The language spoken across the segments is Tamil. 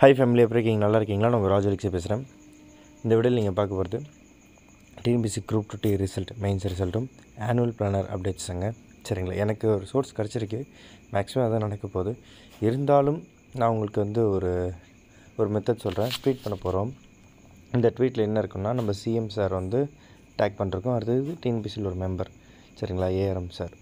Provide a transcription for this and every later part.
ஹை ஃபேமிலி எப்படி இருக்கீங்க நல்லா இருக்கீங்களா நான் உங்கள் ராஜலிக்ஸை பேசுகிறேன் இந்த விடையில் நீங்கள் பார்க்க போகிறது TNPSC group two D result mains ரிசல்ட்டும் ஆனுவல் பிளானர் அப்டேட்ஸுங்க சரிங்களா எனக்கு ஒரு சோர்ஸ் கிடச்சிருக்கு மேக்ஸிமம் அதான் நடக்க போகுது இருந்தாலும் நான் உங்களுக்கு வந்து ஒரு ஒரு மெத்தட் சொல்கிறேன் ட்வீட் பண்ண போகிறோம் இந்த ட்வீட்டில் என்ன இருக்குன்னா நம்ம சிஎம் சார் வந்து டேக் பண்ணுறோம் அடுத்தது டிஎன்பிசியில் ஒரு மெம்பர் சரிங்களா ஏஆர்எம் சார்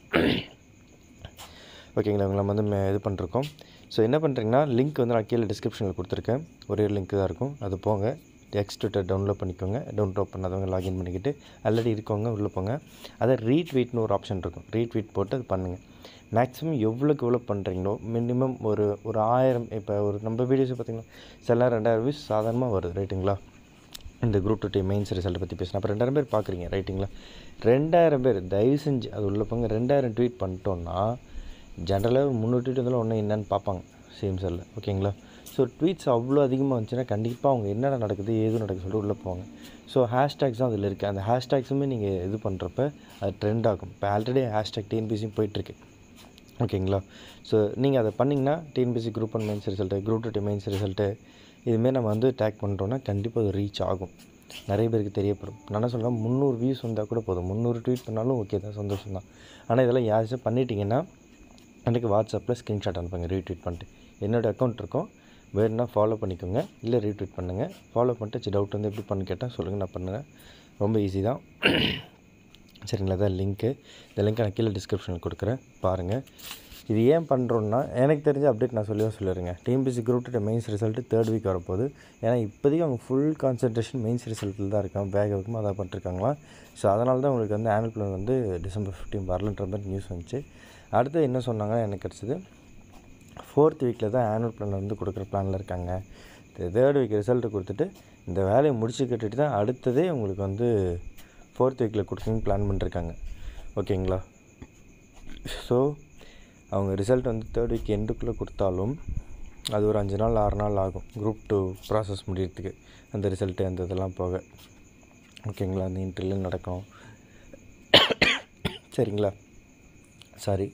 ஓகேங்களா உங்களை வந்து இது பண்ணிருக்கோம் ஸோ என்ன பண்ணுறீங்கன்னா லிங்க் வந்து நான் கீழே டிஸ்கிரிப்ஷனில் கொடுத்துருக்கேன் ஒரே லிங்க் தான் இருக்கும் அது போங்க எக்ஸ் ட்விட்டர் டவுன்லோட் பண்ணிக்கோங்க டவுன்லோட் பண்ணாதவங்க லாகின் பண்ணிக்கிட்டு ஆல்ரெடி இருக்கவங்க உள்ளே போங்க அதை ரீட்வீட்னு ஒரு ஆப்ஷன் இருக்கும் ரீட்வீட் போட்டு அது பண்ணுங்கள் மேக்ஸிமம் எவ்வளோக்கு எவ்வளோ பண்ணுறீங்களோ மினிமம் ஒரு ஒரு ஆயிரம் இப்போ ஒரு நம்ம வீடியோஸ் பார்த்திங்கன்னா சில ரெண்டாயிரம் வியூஸ் சாதாரணமாக வருது ரைட்டுங்களா இந்த group two D mains result பற்றி பேசணும் அப்போ ரெண்டாயிரம் பேர் பார்க்குறீங்க ரைட்டுங்களா ரெண்டாயிரம் பேர் தயவு செஞ்சு அது உள்ள போங்க ரெண்டாயிரம் ட்வீட் பண்ணிட்டோன்னா ஜென்ரலாக முன்னூற்றி இருந்தாலும் ஒன்றும் என்னென்னு பார்ப்பாங்க சேம் செல்லில் ஓகேங்களா ஸோ ட்வீட்ஸ் அவ்வளோ அதிகமாக வந்துச்சுன்னா கண்டிப்பாக அவங்க என்னென்ன நடக்குது ஏதும் நடக்குது சொல்லிட்டு உள்ளே போவாங்க ஸோ ஹேஷ்டேக்ஸ் தான் அதில் இருக்குது அந்த ஹேஷ்டேக்ஸுமே நீங்கள் இது பண்ணுறப்ப அது ட்ரெண்ட் ஆகும் இப்போ ஆல்ரெடி ஹேஷ்டேக் டிஎன்பிசியும் போயிட்டுருக்கு ஓகேங்களா ஸோ நீங்கள் அதை பண்ணிங்கன்னா TNPSC group one mains result group two mains result இதுமாரி நம்ம வந்து டேக் பண்ணுறோன்னா கண்டிப்பாக அது ரீச் ஆகும் நிறைய பேருக்கு தெரியப்படும் நான் என்ன சொல்கிறேன் முந்நூறு வியூஸ் வந்தால் கூட போதும் முந்நூறு ட்வீட் பண்ணாலும் ஓகே தான் சந்தோஷம் தான் ஆனால் இதெல்லாம் யாரும் பண்ணிட்டீங்கன்னா எனக்கு வாட்ஸ்அப்பில் ஸ்க்ரீன்ஷாட் அனுப்புங்க ரீட்வீட் பண்ணிட்டு என்னோடய அக்கௌண்ட் இருக்கும் வேணும்னா ஃபாலோ பண்ணிக்கோங்க இல்லை ரீட்வீட் பண்ணுங்கள் ஃபாலோ பண்ணிட்டு சரி டவுட் வந்து எப்படி பண்ணு கேட்டால் சொல்லுங்கள் நான் பண்ணுறேன் ரொம்ப ஈஸி தான் சரிங்களா தான் லிங்க்கு இந்த லிங்க்கை நான் கீழே டிஸ்கிரிப்ஷனில் கொடுக்குறேன் பாருங்கள் இது ஏன் பண்ணுறோன்னா எனக்கு தெரிஞ்ச அப்டேட் நான் சொல்லியே சொல்லிடுங்க TNPSC group two mains result third week வரப்போகுது ஏன்னா இப்போதைக்கு அவங்க ஃபுல் கான்சன்ட்ரேஷன் மெயின்ஸ் ரிசல்ட்டில் தான் இருக்காங்க பேக் வரைக்கும் அதை பண்ணிருக்காங்களா ஸோ அதனால தான் உங்களுக்கு வந்து ஆனுவல் பிளான் வந்து டிசம்பர் ஃபிஃப்டீன் வரலன்ற மாதிரி நியூஸ் வந்துச்சு அடுத்து என்ன சொன்னாங்கன்னா எனக்கு கிடச்சிது ஃபோர்த் வீக்கில் தான் ஆனுவல் பிளான் வந்து கொடுக்குற பிளானில் இருக்காங்க தேர்ட் வீக் ரிசல்ட்டு கொடுத்துட்டு இந்த வேலையை முடிச்சு கட்டிட்டு தான் அடுத்ததே உங்களுக்கு வந்து ஃபோர்த் வீக்கில் கொடுக்குன்னு பிளான் பண்ணிருக்காங்க ஓகேங்களா ஸோ அவங்க ரிசல்ட் வந்து தேர்ட் வீக் எண்டுக்குள்ளே கொடுத்தாலும் அது ஒரு அஞ்சு நாள் ஆறு நாள் ஆகும் குரூப் டூ ப்ராசஸ் முடியறதுக்கு அந்த ரிசல்ட்டு அந்த இதெல்லாம் போக ஓகேங்களா அந்த இன்டர்வியூ நடக்கும் சரிங்களா சாரி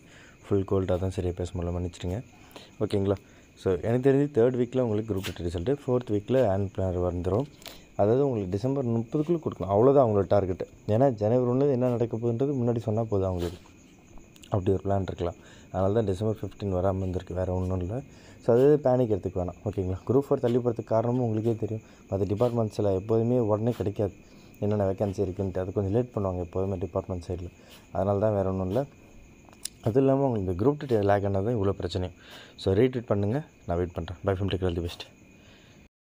ஃபுல் கோல்டாக தான் சரியாக பேச முடியல மன்னிச்சிடுங்க ஓகேங்களா ஸோ எனக்கு தெரிஞ்சு தேர்ட் வீக்கில் உங்களுக்கு குரூப் டெட் ரிசல்ட்டு ஃபோர்த் வீக்கில் ஆன் பிளானர் வந்துடும் அதாவது உங்களுக்கு டிசம்பர் முப்பதுக்குள்ளே கொடுக்கணும் அவ்வளோதான் அவங்களோட டார்கெட்டு ஏன்னா ஜனவரி ஒன்று என்ன நடக்க போகுதுன்றது முன்னாடி சொன்னால் போதும் அவங்களுக்கு அப்படி ஒரு பிளான் இருக்கலாம் அதனால தான் டிசம்பர் ஃபிஃப்டீன் வராமல் இருந்திருக்கு வேறு ஒன்றும் இல்லை ஸோ அது பேனிக் எடுத்துக்க வேணாம் ஓகேங்களா குரூப் ஃபோர் தள்ளி போகிறதுக்கு காரணமும் உங்களுக்கே தெரியும் மற்ற டிபார்ட்மெண்ட்ஸில் எப்போதுமே உடனே கிடைக்காது என்னென்ன வேக்கன்சி இருக்குன்ட்டு அது கொஞ்சம் லேட் பண்ணுவாங்க எப்போதுமே டிபார்ட்மெண்ட் சைடில் அதனால தான் வேறு ஒன்றும் இல்லை அதுவும் இல்லாமல் உங்களுக்கு இந்த குரூப் டீட்டெயில் லேக் ஆனது இவ்வளோ பிரச்சனையும் ஸோ ரீட்வீட் பண்ணுங்கள் நான் வெயிட் பண்ணுறேன் பை ஃபிம் தி பெஸ்ட்டு